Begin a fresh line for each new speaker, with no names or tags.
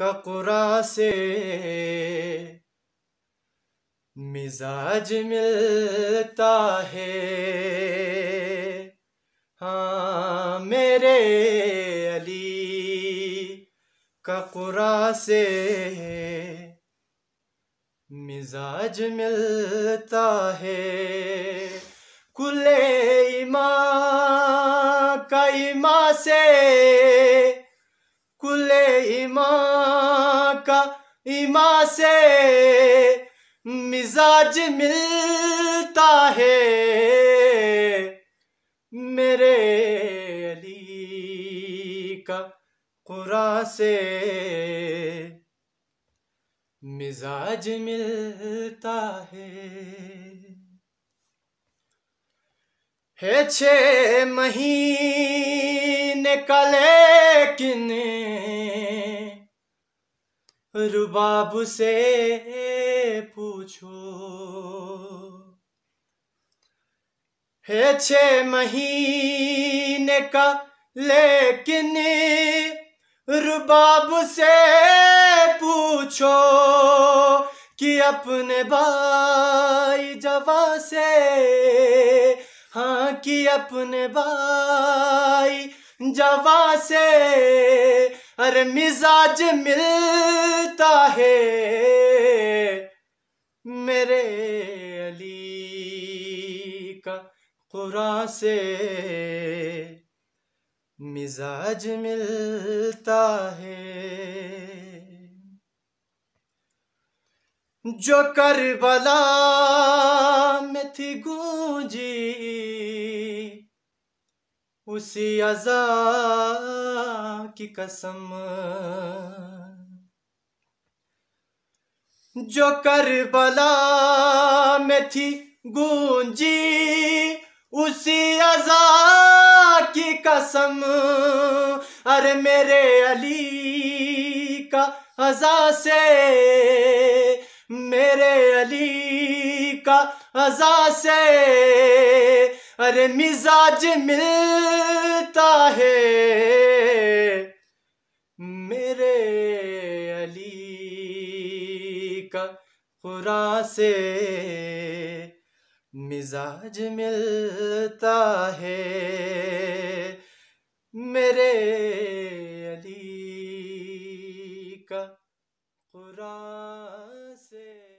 ककुरा से मिजाज मिलता है हाँ मेरे अली ककुरा से मिजाज मिलता है कुले इमा कई माँ से माँ का इमा से मिजाज मिलता है मेरे अली का कुरा से मिजाज मिलता है है छ महीने का लेकिन रुबाब से पूछो है छे महीने का लेकिन रुबाब से पूछो कि अपने भाई जवा से हाँ कि अपने भाई जवा से हर मिजाज मिलता है मेरे अली का खुरा से मिजाज मिलता है जो करबला में थी गूंजी उसी अजा की कसम जो करबला में थी गूंजी उसी अजा की कसम अरे मेरे अली का अजा से मेरे अली का अजा से अरे मिजाज मिलता है का खुरा से मिजाज मिलता है मेरे अली का खुरा से